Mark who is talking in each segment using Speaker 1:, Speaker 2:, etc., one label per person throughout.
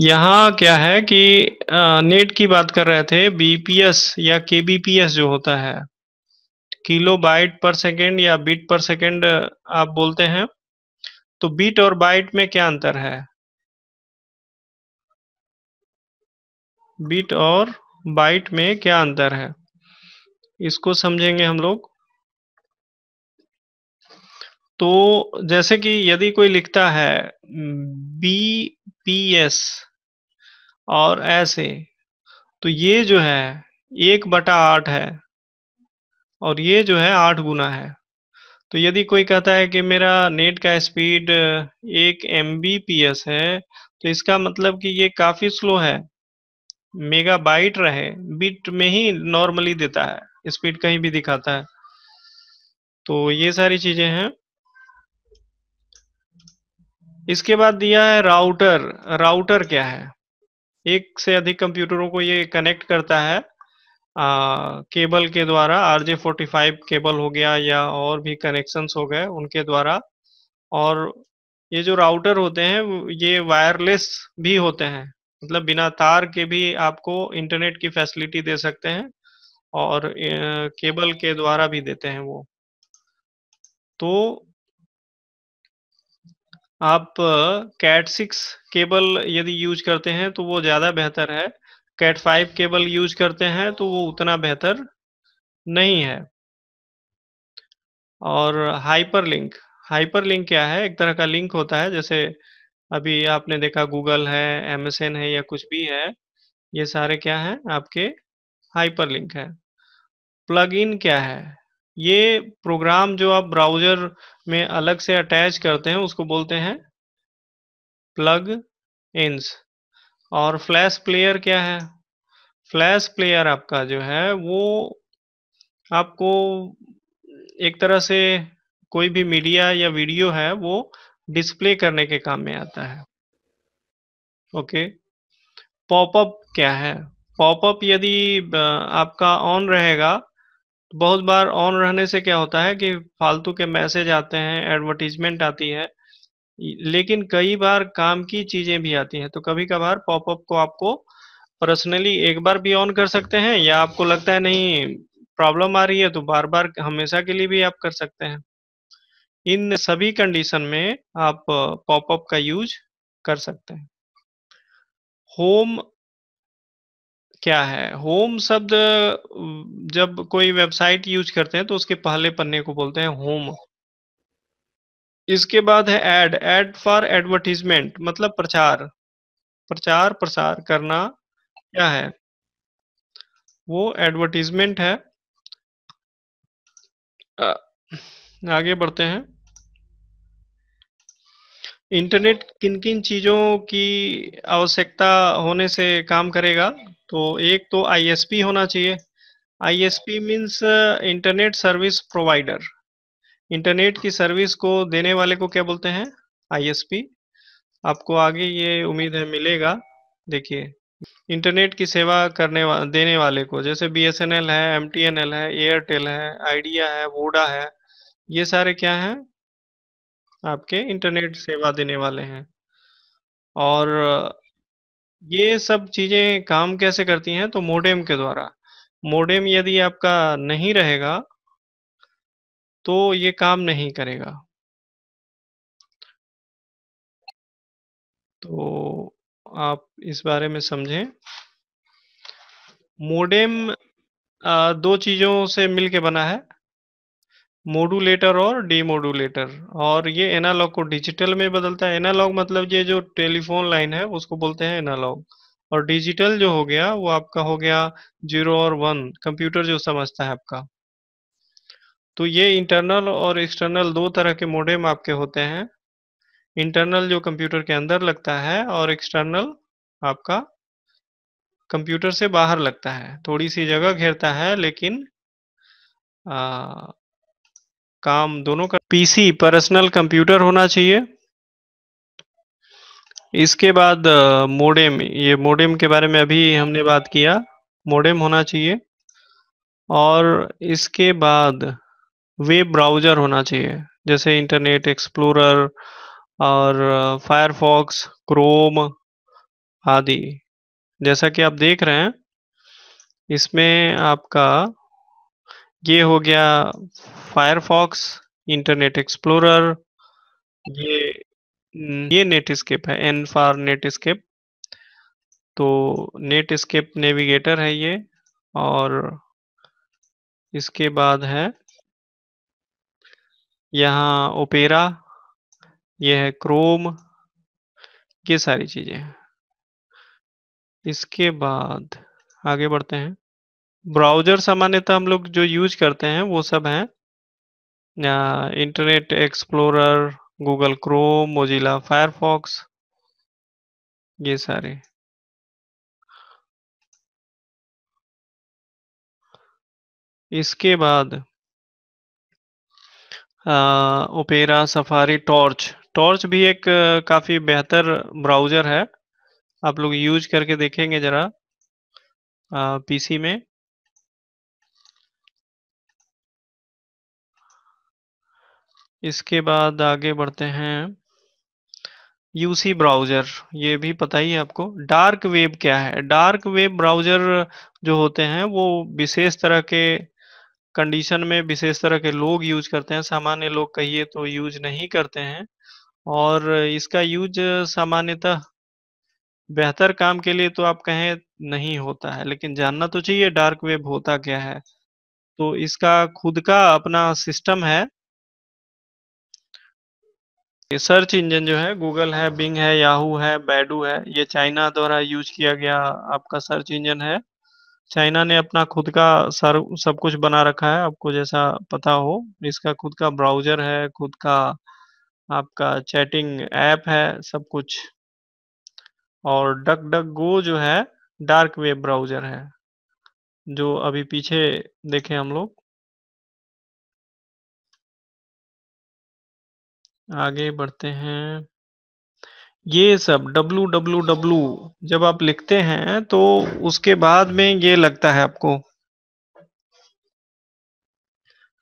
Speaker 1: यहाँ क्या है कि नेट की बात कर रहे थे बीपीएस या के जो होता है किलो बाइट पर सेकेंड या बीट पर सेकेंड आप बोलते हैं तो बीट और बाइट में क्या अंतर है बीट और बाइट में क्या अंतर है इसको समझेंगे हम लोग तो जैसे कि यदि कोई लिखता है बी पी एस और ऐसे तो ये जो है एक बटा आठ है और ये जो है आठ गुना है तो यदि कोई कहता है कि मेरा नेट का स्पीड एक एम है तो इसका मतलब कि ये काफ़ी स्लो है मेगा बाइट रहे बिट में ही नॉर्मली देता है स्पीड कहीं भी दिखाता है तो ये सारी चीज़ें हैं इसके बाद दिया है राउटर राउटर क्या है एक से अधिक कंप्यूटरों को ये कनेक्ट करता है आ, केबल के द्वारा R J forty five cable हो गया या और भी कनेक्शंस हो गए उनके द्वारा और ये जो राउटर होते हैं ये वायरलेस भी होते हैं मतलब बिना तार के भी आपको इंटरनेट की फैसिलिटी दे सकते हैं और ए, केबल के द्वारा भी देते हैं वो तो आप कैट सिक्स केबल यदि यूज करते हैं तो वो ज़्यादा बेहतर है कैट फाइव केबल यूज करते हैं तो वो उतना बेहतर नहीं है और हाइपर लिंक हाइपर लिंक क्या है एक तरह का लिंक होता है जैसे अभी आपने देखा गूगल है एमएसएन है या कुछ भी है ये सारे क्या हैं आपके हाइपर लिंक है प्लग इन क्या है ये प्रोग्राम जो आप ब्राउजर में अलग से अटैच करते हैं उसको बोलते हैं प्लग इन्स और फ्लैश प्लेयर क्या है फ्लैश प्लेयर आपका जो है वो आपको एक तरह से कोई भी मीडिया या वीडियो है वो डिस्प्ले करने के काम में आता है ओके पॉपअप क्या है पॉपअप यदि आपका ऑन रहेगा बहुत बार ऑन रहने से क्या होता है कि फालतू के मैसेज आते हैं एडवर्टीजमेंट आती है लेकिन कई बार काम की चीजें भी आती हैं तो कभी कभार पॉपअप को आपको पर्सनली एक बार भी ऑन कर सकते हैं या आपको लगता है नहीं प्रॉब्लम आ रही है तो बार बार हमेशा के लिए भी आप कर सकते हैं इन सभी कंडीशन में आप पॉपअप का यूज कर सकते हैं होम क्या है होम शब्द जब कोई वेबसाइट यूज करते हैं तो उसके पहले पन्ने को बोलते हैं होम इसके बाद है एड एड फॉर एडवर्टीजमेंट मतलब प्रचार प्रचार प्रसार करना क्या है वो एडवर्टीजमेंट है आगे बढ़ते हैं इंटरनेट किन किन चीजों की आवश्यकता होने से काम करेगा तो एक तो आईएसपी होना चाहिए ISP means internet service provider internet की सर्विस को देने वाले को क्या बोलते हैं आईएसपी आपको आगे ये उम्मीद है मिलेगा देखिए इंटरनेट की सेवा करने वा, देने वाले को जैसे बीएसएनएल है एमटीएनएल है एयरटेल है आइडिया है वोडा है ये सारे क्या हैं आपके इंटरनेट सेवा देने वाले हैं और ये सब चीजें काम कैसे करती हैं तो मोडेम के द्वारा मोडेम यदि आपका नहीं रहेगा तो ये काम नहीं करेगा तो आप इस बारे में समझें मोडेम दो चीजों से मिलके बना है मोडुलेटर और डीमोडुलेटर और ये एनालॉग को डिजिटल में बदलता है एनालॉग मतलब ये जो टेलीफोन लाइन है उसको बोलते हैं एनालॉग और डिजिटल जो हो गया वो आपका हो गया जीरो और वन कंप्यूटर जो समझता है आपका तो ये इंटरनल और एक्सटर्नल दो तरह के मोडेम आपके होते हैं इंटरनल जो कंप्यूटर के अंदर लगता है और एक्सटर्नल आपका कंप्यूटर से बाहर लगता है थोड़ी सी जगह घेरता है लेकिन आ, काम दोनों का पीसी पर्सनल कंप्यूटर होना चाहिए इसके बाद मोडेम ये मोडेम के बारे में अभी हमने बात किया मोडेम होना चाहिए और इसके बाद वेब ब्राउज़र होना चाहिए जैसे इंटरनेट एक्सप्लोरर और फायरफॉक्स क्रोम आदि जैसा कि आप देख रहे हैं इसमें आपका ये हो गया फायरफॉक्स इंटरनेट एक्सप्लोरर ये ये नेटस्केप है एन फॉर नेटस्केप तो नेटस्केप नेविगेटर है ये और इसके बाद है यहाँ ओपेरा ये है क्रोम ये सारी चीजें हैं इसके बाद आगे बढ़ते हैं ब्राउजर सामान्यतः हम लोग जो यूज करते हैं वो सब हैं internet explorer Google Chrome Mozilla Firefox ये सारे इसके बाद ओपेरा सफारी टॉर्च टॉर्च भी एक काफी बेहतर ब्राउजर है आप लोग यूज करके देखेंगे जरा पीसी में इसके बाद आगे बढ़ते हैं यूसी ब्राउजर ये भी पता ही है आपको डार्क वेब क्या है डार्क वेब ब्राउजर जो होते हैं वो विशेष तरह के कंडीशन में विशेष तरह के लोग यूज करते हैं सामान्य लोग कहिए तो यूज नहीं करते हैं और इसका यूज सामान्यतः बेहतर काम के लिए तो आप कहें नहीं होता है लेकिन जानना तो चाहिए डार्क वेब होता क्या है तो इसका खुद का अपना सिस्टम है ये सर्च इंजन जो है गूगल है बिंग है याहू है बैडू है ये चाइना द्वारा यूज किया गया आपका सर्च इंजन है चाइना ने अपना खुद का सर सब कुछ बना रखा है आपको जैसा पता हो इसका खुद का ब्राउजर है खुद का आपका चैटिंग ऐप है सब कुछ और डक डक गो जो है डार्क वेब ब्राउजर है जो अभी पीछे देखे हम लोग आगे बढ़ते हैं ये सब डब्लू डब्लू डब्लू जब आप लिखते हैं तो उसके बाद में ये लगता है आपको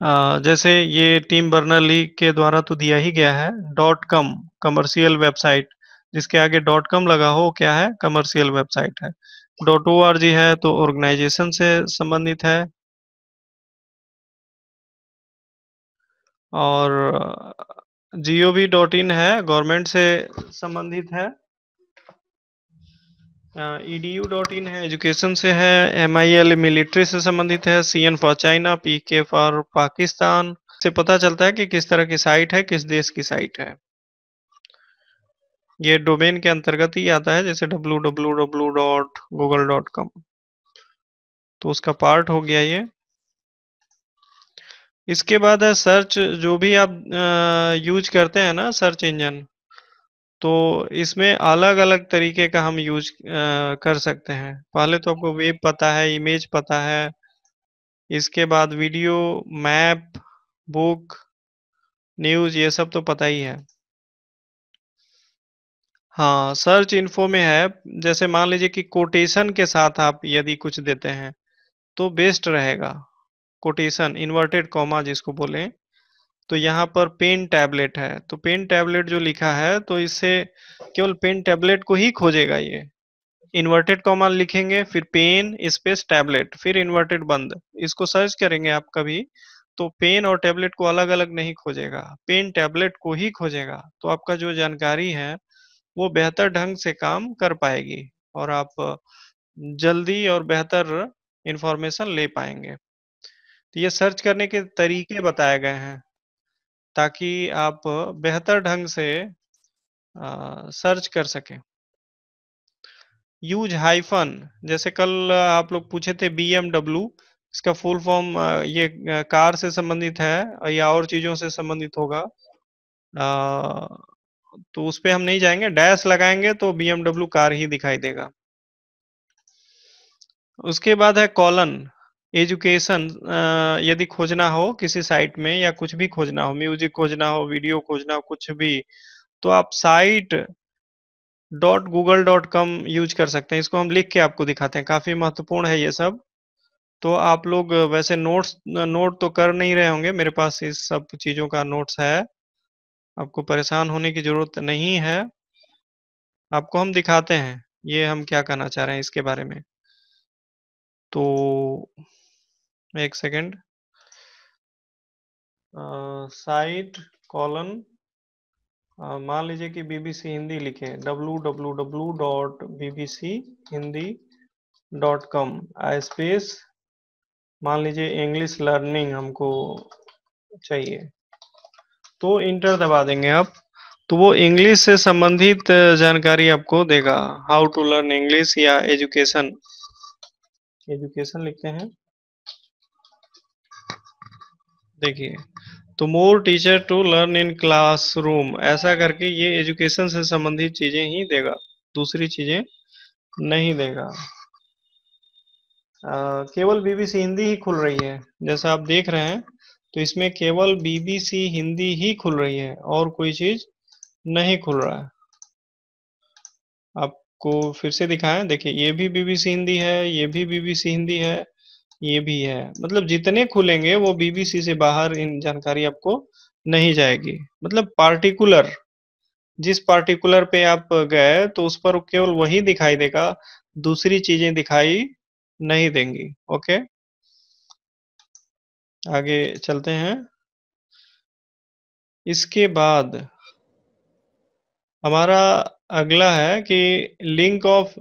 Speaker 1: आ, जैसे ये टीम लीग के द्वारा तो दिया ही गया है डॉट कॉम कमर्शियल वेबसाइट जिसके आगे डॉट कॉम लगा हो क्या है कमर्शियल वेबसाइट है डॉट ओ आर जी है तो ऑर्गेनाइजेशन से संबंधित है और जीओवी डॉट इन है गवर्नमेंट से संबंधित है ईडीयू डॉट इन है एजुकेशन से है एम आई एल मिलिट्री से संबंधित है C N for China P K for Pakistan से पता चलता है कि किस तरह की साइट है किस देश की साइट है ये डोमेन के अंतर्गत ही आता है जैसे W W W dot Google dot com तो उसका पार्ट हो गया ये इसके बाद है सर्च जो भी आप यूज करते हैं ना सर्च इंजन तो इसमें अलग अलग तरीके का हम यूज कर सकते हैं पहले तो आपको वेब पता है इमेज पता है इसके बाद वीडियो मैप बुक न्यूज ये सब तो पता ही है हाँ सर्च इन्फो में है जैसे मान लीजिए कि कोटेशन के साथ आप यदि कुछ देते हैं तो बेस्ट रहेगा कोटेशन इन्वर्टेड कॉमा जिसको बोले तो यहाँ पर पेन टैबलेट है तो पेन टैबलेट जो लिखा है तो इससे केवल पेन टैबलेट को ही खोजेगा ये इन्वर्टेड कॉमा लिखेंगे फिर पेन स्पेस टैबलेट फिर इन्वर्टेड बंद इसको सर्च करेंगे आप कभी तो पेन और टैबलेट को अलग अलग नहीं खोजेगा पेन टैबलेट को ही खोजेगा तो आपका जो जानकारी है वो बेहतर ढंग से काम कर पाएगी और आप जल्दी और बेहतर इंफॉर्मेशन ले पाएंगे तो ये सर्च करने के तरीके बताए गए हैं ताकि आप बेहतर ढंग से आ, सर्च कर सकें यूज हाइफन जैसे कल आप लोग पूछे थे बी इसका फुल फॉर्म ये कार से संबंधित है या और चीजों से संबंधित होगा आ, तो उस पर हम नहीं जाएंगे डैश लगाएंगे तो बी कार ही दिखाई देगा उसके बाद है कॉलन एजुकेशन यदि खोजना हो किसी साइट में या कुछ भी खोजना हो म्यूजिक खोजना हो वीडियो खोजना हो कुछ भी तो आप site dot Google dot com use कर सकते हैं इसको हम लिख के आपको दिखाते हैं काफी महत्वपूर्ण है ये सब तो आप लोग वैसे नोट्स नोट तो कर नहीं रहे होंगे मेरे पास इस सब चीजों का नोट्स है आपको परेशान होने की जरूरत नहीं है आपको हम दिखाते हैं ये हम क्या कहना चाह रहे हैं इसके बारे में तो एक सेकेंड साइट कॉलन मान लीजिए कि बीबीसी हिंदी लिखे W W W dot BBC Hindi dot com space मान लीजिए इंग्लिश लर्निंग हमको चाहिए तो इंटर दबा देंगे आप तो वो इंग्लिश से संबंधित जानकारी आपको देगा हाउ टू लर्न इंग्लिश या एजुकेशन एजुकेशन लिखते हैं देखिए तो more teacher to learn in classroom ऐसा करके ये एजुकेशन से संबंधित चीजें ही देगा दूसरी चीजें नहीं देगा आ, केवल बीबीसी हिंदी ही खुल रही है जैसा आप देख रहे हैं तो इसमें केवल बीबीसी हिंदी ही खुल रही है और कोई चीज नहीं खुल रहा है आपको फिर से दिखाएं देखिए ये भी बीबीसी हिंदी है ये भी बीबीसी हिंदी है ये भी है मतलब जितने खुलेंगे वो बीबीसी से बाहर इन जानकारी आपको नहीं जाएगी मतलब पार्टिकुलर जिस पार्टिकुलर पे आप गए तो उस पर केवल वही दिखाई देगा दूसरी चीजें दिखाई नहीं देंगी ओके आगे चलते हैं इसके बाद हमारा अगला है कि link of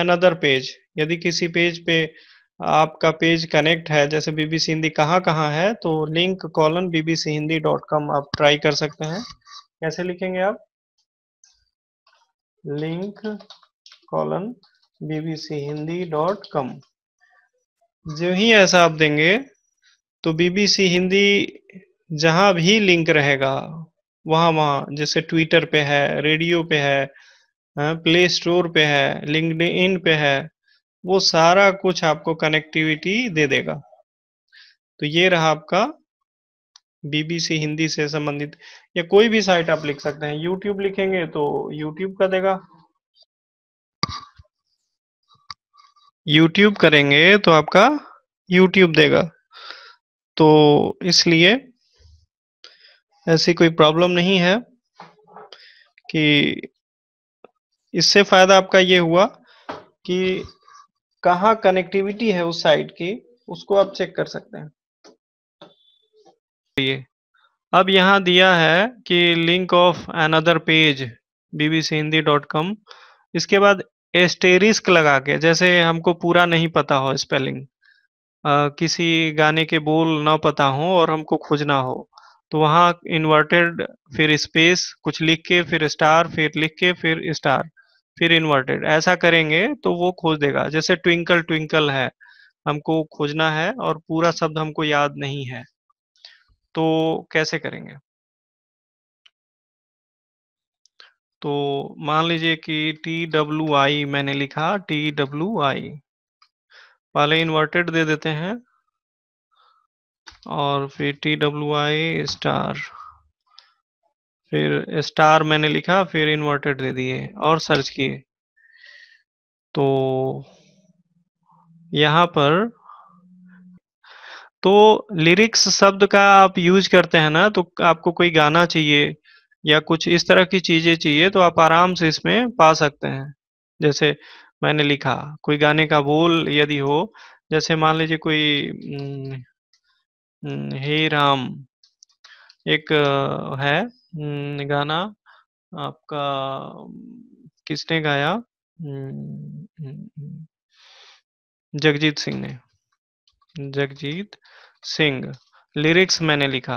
Speaker 1: another page यदि किसी पेज पे आपका पेज कनेक्ट है जैसे बीबीसी हिंदी कहाँ कहाँ है तो link colon BBC Hindi dot com आप ट्राई कर सकते हैं कैसे लिखेंगे आप link colon BBC Hindi dot com जो ही ऐसा आप देंगे तो बीबीसी हिंदी जहां भी लिंक रहेगा वहां वहां जैसे ट्विटर पे है रेडियो पे है हाँ, प्ले स्टोर पे है लिंकड पे है वो सारा कुछ आपको कनेक्टिविटी दे देगा तो ये रहा आपका बीबीसी हिंदी से संबंधित या कोई भी साइट आप लिख सकते हैं यूट्यूब लिखेंगे तो यूट्यूब का देगा यूट्यूब करेंगे तो आपका यूट्यूब देगा तो इसलिए ऐसी कोई प्रॉब्लम नहीं है कि इससे फायदा आपका ये हुआ कि कहा कनेक्टिविटी है उस साइट की उसको आप चेक कर सकते हैं ये अब यहाँ दिया है कि link of another page BBC Hindi dot com इसके बाद एस्टेरिस्क लगा के जैसे हमको पूरा नहीं पता हो स्पेलिंग आ, किसी गाने के बोल ना पता हो और हमको खोजना हो तो वहाँ इन्वर्टेड फिर स्पेस कुछ लिख के फिर स्टार फिर लिख के फिर स्टार फिर इन्वर्टेड ऐसा करेंगे तो वो खोज देगा जैसे ट्विंकल ट्विंकल है हमको खोजना है और पूरा शब्द हमको याद नहीं है तो कैसे करेंगे तो मान लीजिए कि टी डब्ल्यू आई मैंने लिखा टी डब्ल्यू आई पहले इन्वर्टेड दे देते हैं और फिर टी डब्ल्यू आई स्टार फिर स्टार मैंने लिखा फिर इन्वर्टेड दे दिए और सर्च किए तो यहाँ पर तो लिरिक्स शब्द का आप यूज करते हैं ना तो आपको कोई गाना चाहिए या कुछ इस तरह की चीजें चाहिए तो आप आराम से इसमें पा सकते हैं जैसे मैंने लिखा कोई गाने का बोल यदि हो जैसे मान लीजिए कोई हम्म, हम्म, हे राम एक है हम्म, गाना आपका किसने गाया हम्म, हम्म, जगजीत सिंह ने जगजीत सिंह लिरिक्स मैंने लिखा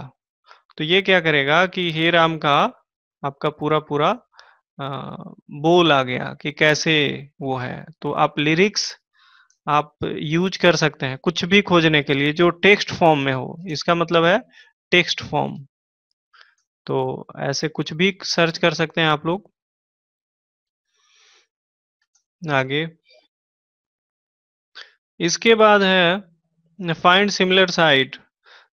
Speaker 1: तो ये क्या करेगा कि हे राम का आपका पूरा पूरा आ, बोल आ गया कि कैसे वो है तो आप लिरिक्स आप यूज कर सकते हैं कुछ भी खोजने के लिए जो टेक्स्ट फॉर्म में हो इसका मतलब है टेक्स्ट फॉर्म तो ऐसे कुछ भी सर्च कर सकते हैं आप लोग आगे इसके बाद है फाइंड सिमिलर साइट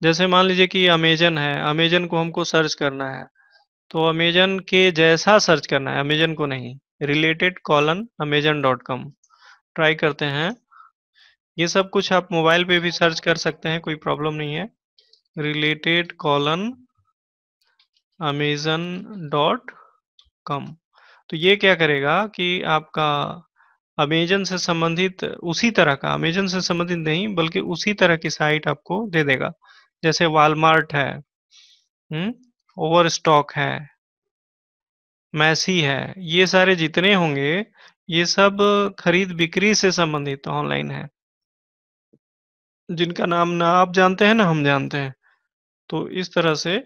Speaker 1: जैसे मान लीजिए कि अमेजन है अमेजन को हमको सर्च करना है तो अमेजन के जैसा सर्च करना है अमेजन को नहीं related colon Amazon dot com try करते हैं ये सब कुछ आप मोबाइल पे भी सर्च कर सकते हैं कोई प्रॉब्लम नहीं है related colon Amazon dot com तो ये क्या करेगा कि आपका अमेजन से संबंधित उसी तरह का अमेजन से संबंधित नहीं बल्कि उसी तरह की साइट आपको दे देगा जैसे वालमार्ट है ओवर हम्म, स्टॉक है मैसी है ये सारे जितने होंगे ये सब खरीद बिक्री से संबंधित ऑनलाइन है जिनका नाम ना आप जानते हैं ना हम जानते हैं तो इस तरह से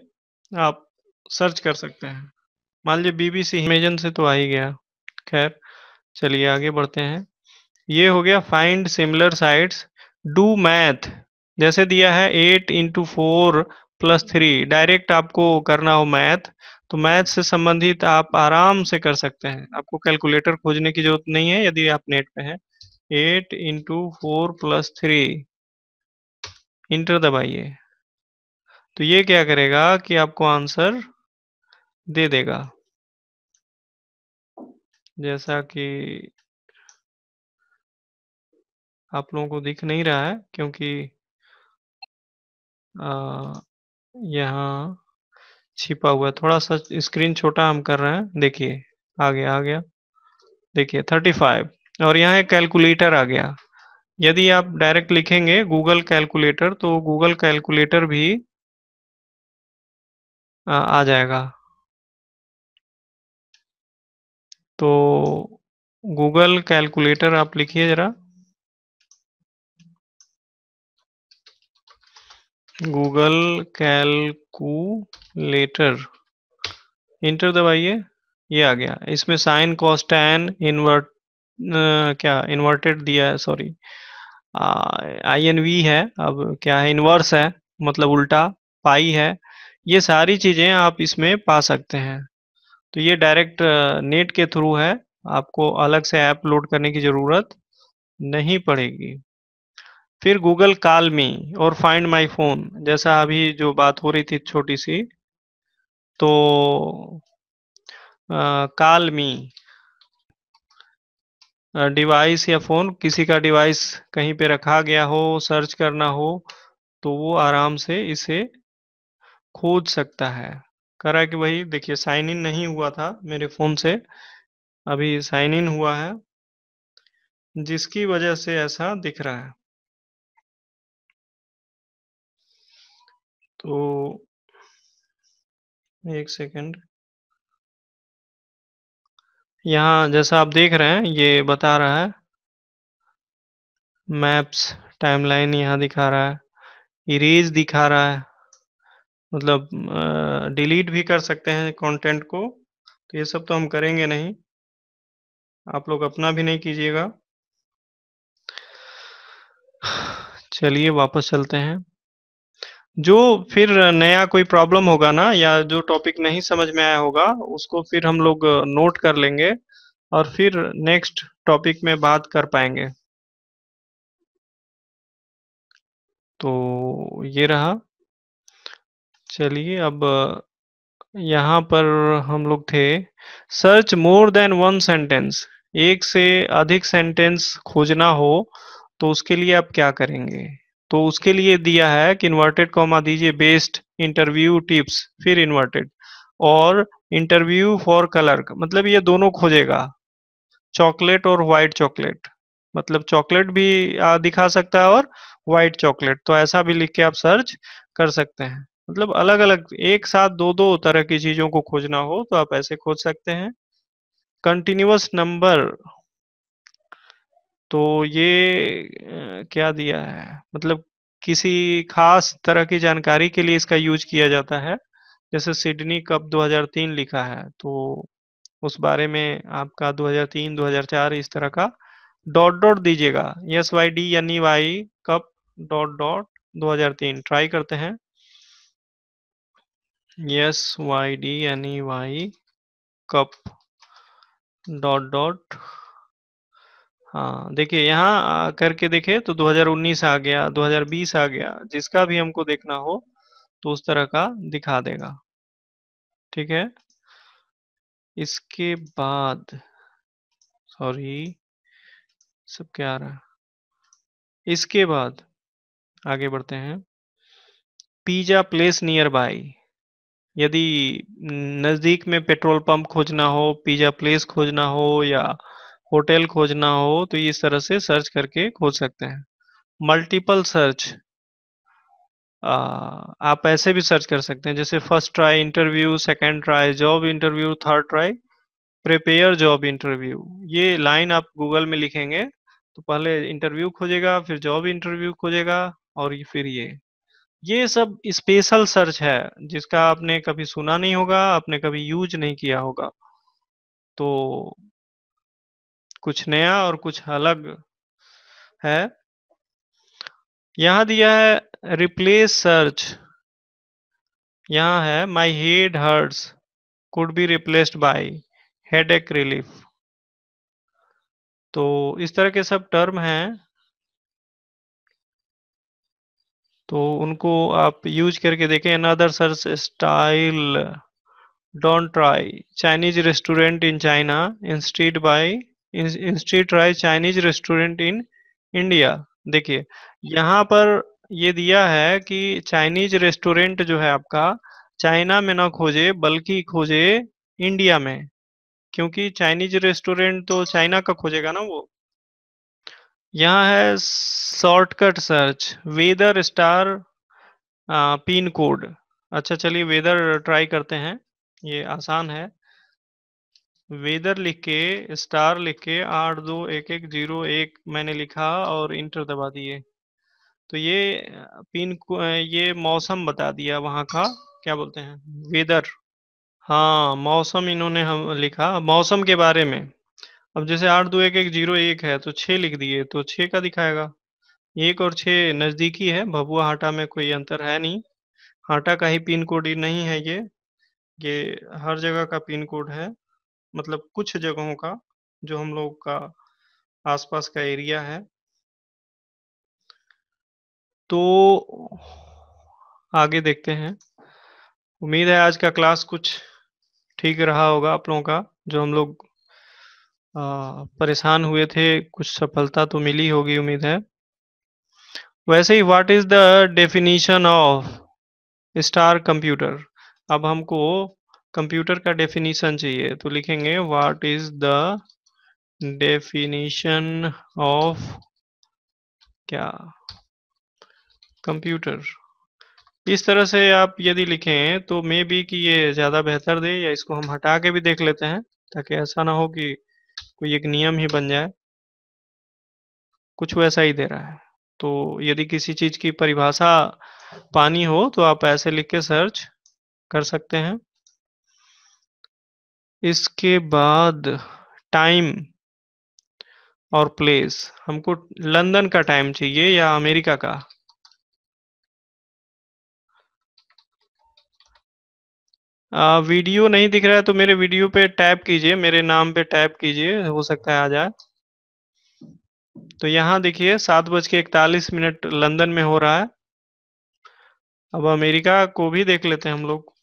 Speaker 1: आप सर्च कर सकते हैं मान लीजिए बीबीसी इमेजन से तो आ ही गया खैर चलिए आगे बढ़ते हैं ये हो गया find similar sites do math जैसे दिया है eight into four plus three direct आपको करना हो मैथ तो मैथ से संबंधित आप आराम से कर सकते हैं आपको कैलकुलेटर खोजने की जरूरत नहीं है यदि आप नेट पे हैं eight into four plus three enter दबाइए तो ये क्या करेगा कि आपको आंसर दे देगा जैसा कि आप लोगों को दिख नहीं रहा है क्योंकि यहाँ छिपा हुआ है थोड़ा सा स्क्रीन छोटा हम कर रहे हैं देखिए आ गया आ गया देखिए 35 और यहाँ एक कैलकुलेटर आ गया यदि आप डायरेक्ट लिखेंगे गूगल कैलकुलेटर तो गूगल कैलकुलेटर भी आ, आ जाएगा तो गूगल कैलकुलेटर आप लिखिए जरा गूगल कैलकुलेटर इंटर दबाइए ये आ गया इसमें साइन कॉस्ट एन इन्वर्ट क्या इन्वर्टेड दिया है सॉरी आई एन वी है अब क्या है इन्वर्स है मतलब उल्टा पाई है ये सारी चीजें आप इसमें पा सकते हैं तो ये डायरेक्ट नेट के थ्रू है आपको अलग से ऐप लोड करने की ज़रूरत नहीं पड़ेगी फिर गूगल काल मी और फाइंड माई फोन जैसा अभी जो बात हो रही थी छोटी सी तो काल मी डिवाइस या फोन किसी का डिवाइस कहीं पे रखा गया हो सर्च करना हो तो वो आराम से इसे खोज सकता है करा कि भाई देखिए साइन इन नहीं हुआ था मेरे फ़ोन से अभी साइन इन हुआ है जिसकी वजह से ऐसा दिख रहा है तो एक सेकंड यहाँ जैसा आप देख रहे हैं ये बता रहा है मैप्स टाइमलाइन यहाँ दिखा रहा है इरेज दिखा रहा है मतलब डिलीट भी कर सकते हैं कंटेंट को तो ये सब तो हम करेंगे नहीं आप लोग अपना भी नहीं कीजिएगा चलिए वापस चलते हैं जो फिर नया कोई प्रॉब्लम होगा ना या जो टॉपिक नहीं समझ में आया होगा उसको फिर हम लोग नोट कर लेंगे और फिर नेक्स्ट टॉपिक में बात कर पाएंगे तो ये रहा चलिए अब यहाँ पर हम लोग थे search more than one sentence एक से अधिक सेंटेंस खोजना हो तो उसके लिए आप क्या करेंगे तो उसके लिए दिया है कि इन्वर्टेड कॉमा दीजिए बेस्ट इंटरव्यू टिप्स फिर इन्वर्टेड और इंटरव्यू फॉर कलर मतलब ये दोनों खोजेगा चॉकलेट और व्हाइट चॉकलेट मतलब चॉकलेट भी दिखा सकता है और व्हाइट चॉकलेट तो ऐसा भी लिख के आप सर्च कर सकते हैं मतलब अलग अलग एक साथ दो दो तरह की चीजों को खोजना हो तो आप ऐसे खोज सकते हैं कंटिन्यूस नंबर तो ये क्या दिया है मतलब किसी खास तरह की जानकारी के लिए इसका यूज किया जाता है जैसे सिडनी कप 2003 लिखा है तो उस बारे में आपका 2003 2004 इस तरह का डॉट डॉट दीजिएगा एस वाई डी यानी Y cup dot dot 2003 try करते हैं yes y d n e y cup dot dot हाँ देखिए यहाँ करके देखे तो 2019 आ गया 2020 आ गया जिसका भी हमको देखना हो तो उस तरह का दिखा देगा ठीक है इसके बाद सॉरी सब क्या आ रहा है इसके बाद आगे बढ़ते हैं पिज्जा प्लेस नियर बाई यदि नज़दीक में पेट्रोल पंप खोजना हो पिज़्ज़ा प्लेस खोजना हो या होटल खोजना हो तो इस तरह से सर्च करके खोज सकते हैं मल्टीपल सर्च आप ऐसे भी सर्च कर सकते हैं जैसे first try interview second try job interview third try prepare job interview ये लाइन आप गूगल में लिखेंगे तो पहले इंटरव्यू खोजेगा फिर जॉब इंटरव्यू खोजेगा और फिर ये ये सब स्पेशल सर्च है जिसका आपने कभी सुना नहीं होगा आपने कभी यूज नहीं किया होगा तो कुछ नया और कुछ अलग है यहां दिया है रिप्लेस सर्च यहां है my head hurts could be replaced by headache relief तो इस तरह के सब टर्म हैं तो उनको आप यूज करके देखें another search style don't try Chinese restaurant in China instead by instead try Chinese restaurant in India देखिए यहाँ पर ये दिया है कि चाइनीज रेस्टोरेंट जो है आपका चाइना में ना खोजे बल्कि खोजे इंडिया में क्योंकि चाइनीज रेस्टोरेंट तो चाइना का खोजेगा ना वो यहाँ है shortcut search weather star pin code अच्छा चलिए वेदर ट्राई करते हैं ये आसान है वेदर लिख के स्टार लिख के आठ दो एक एक जीरो एक मैंने लिखा और इंटर दबा दिए तो ये पिन ये मौसम बता दिया वहाँ का क्या बोलते हैं वेदर हाँ मौसम इन्होंने हम लिखा मौसम के बारे में अब जैसे आठ दो एक एक जीरो एक है तो छः लिख दिए तो छः का दिखाएगा एक और छः नज़दीकी है भभुआ हाटा में कोई अंतर है नहीं हाटा का ही पिन कोड ही नहीं है ये ये हर जगह का पिन कोड है मतलब कुछ जगहों का जो हम लोग का आसपास का एरिया है तो आगे देखते हैं उम्मीद है आज का क्लास कुछ ठीक रहा होगा आप लोगों का जो हम लोग परेशान हुए थे कुछ सफलता तो मिली होगी उम्मीद है वैसे ही what is the definition of star computer अब हमको कंप्यूटर का डेफिनेशन चाहिए तो लिखेंगे what is the definition of क्या कंप्यूटर इस तरह से आप यदि लिखें तो मे बी कि ये ज़्यादा बेहतर दे या इसको हम हटा के भी देख लेते हैं ताकि ऐसा ना हो कि कोई एक नियम ही बन जाए कुछ वैसा ही दे रहा है तो यदि किसी चीज की परिभाषा पानी हो तो आप ऐसे लिख के सर्च कर सकते हैं इसके बाद टाइम और प्लेस हमको लंदन का टाइम चाहिए या अमेरिका का आ, वीडियो नहीं दिख रहा है तो मेरे वीडियो पे टैप कीजिए मेरे नाम पे टैप कीजिए हो सकता है आ जाए तो यहाँ देखिए सात बज के इकतालीस मिनट लंदन में हो रहा है अब अमेरिका को भी देख लेते हैं हम लोग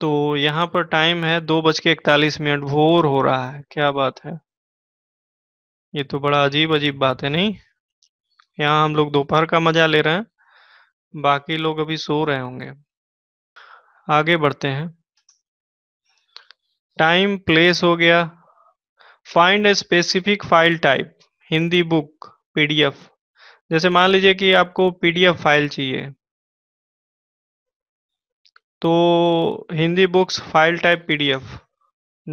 Speaker 1: तो यहाँ पर टाइम है दो बज के इकतालीस मिनट भोर हो रहा है क्या बात है ये तो बड़ा अजीब अजीब बात है नहीं यहाँ हम लोग दोपहर का मजा ले रहे हैं बाकी लोग अभी सो रहे होंगे आगे बढ़ते हैं टाइम प्लेस हो गया find a specific file type Hindi book PDF जैसे मान लीजिए कि आपको पीडीएफ फाइल चाहिए तो Hindi books file type PDF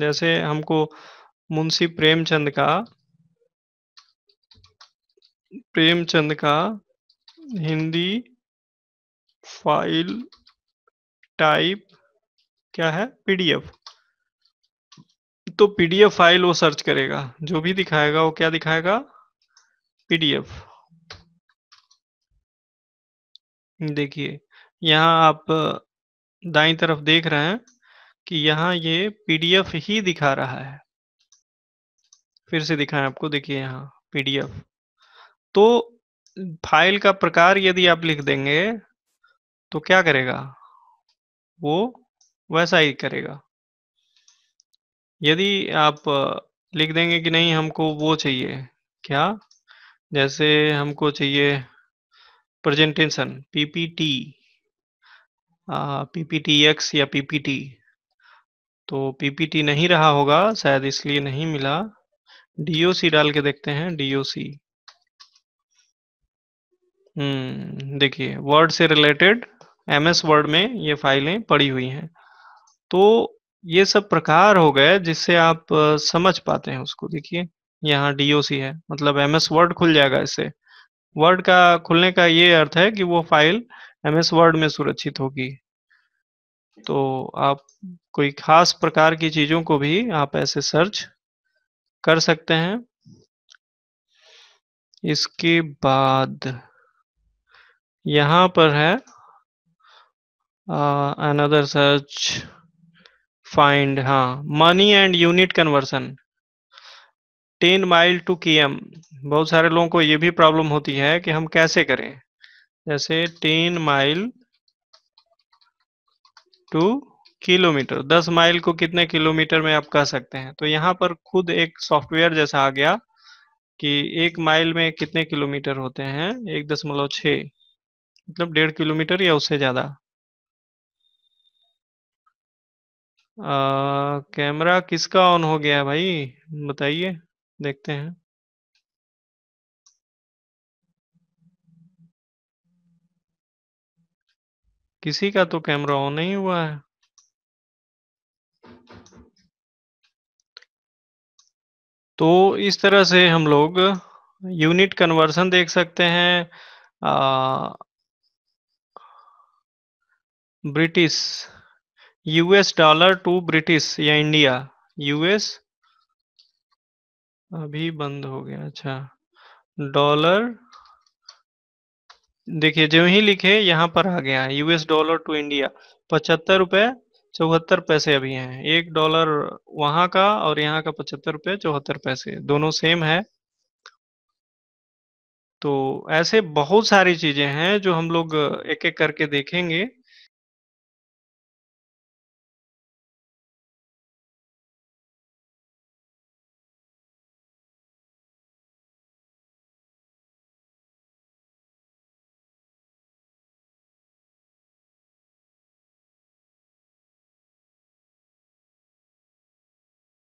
Speaker 1: जैसे हमको मुंशी प्रेमचंद का प्रेमचंद का हिंदी फाइल टाइप क्या है पीडीएफ तो पीडीएफ फाइल वो सर्च करेगा जो भी दिखाएगा वो क्या दिखाएगा पीडीएफ देखिए यहां आप दाई तरफ देख रहे हैं कि यहां ये पीडीएफ ही दिखा रहा है फिर से दिखाएं आपको देखिए यहां पीडीएफ तो फाइल का प्रकार यदि आप लिख देंगे तो क्या करेगा वो वैसा ही करेगा यदि आप लिख देंगे कि नहीं हमको वो चाहिए क्या जैसे हमको चाहिए प्रेजेंटेशन पीपीटी पीपीटी एक्स या पीपीटी तो पीपीटी नहीं रहा होगा शायद इसलिए नहीं मिला डीओसी डाल के देखते हैं डीओसी हम्म देखिए वर्ड से रिलेटेड एम एस वर्ड में ये फाइलें पड़ी हुई हैं तो ये सब प्रकार हो गए जिससे आप समझ पाते हैं उसको देखिए यहाँ डीओसी है मतलब एम एस वर्ड खुल जाएगा इससे वर्ड का खुलने का ये अर्थ है कि वो फाइल एम एस वर्ड में सुरक्षित होगी तो आप कोई खास प्रकार की चीजों को भी आप ऐसे सर्च कर सकते हैं इसके बाद यहाँ पर है अनदर सर्च फाइंड find हाँ money and unit conversion 10 mile to km बहुत सारे लोगों को ये भी प्रॉब्लम होती है कि हम कैसे करें जैसे टेन माइल टू किलोमीटर दस माइल को कितने किलोमीटर में आप कह सकते हैं तो यहाँ पर खुद एक सॉफ्टवेयर जैसा आ गया कि एक माइल में कितने किलोमीटर होते हैं एक दशमलव छ मतलब डेढ़ किलोमीटर या उससे ज्यादा कैमरा किसका ऑन हो गया भाई बताइए देखते हैं किसी का तो कैमरा ऑन नहीं हुआ है तो इस तरह से हम लोग यूनिट कन्वर्सन देख सकते हैं British US dollar to British या इंडिया यूएस अभी बंद हो गया अच्छा डॉलर देखिए जो ही लिखे यहाँ पर आ गया है यूएस डॉलर टू इंडिया पचहत्तर रुपए चौहत्तर पैसे अभी हैं एक डॉलर वहां का और यहाँ का पचहत्तर रुपए चौहत्तर पैसे दोनों सेम है तो ऐसे बहुत सारी चीजें हैं जो हम लोग एक एक करके देखेंगे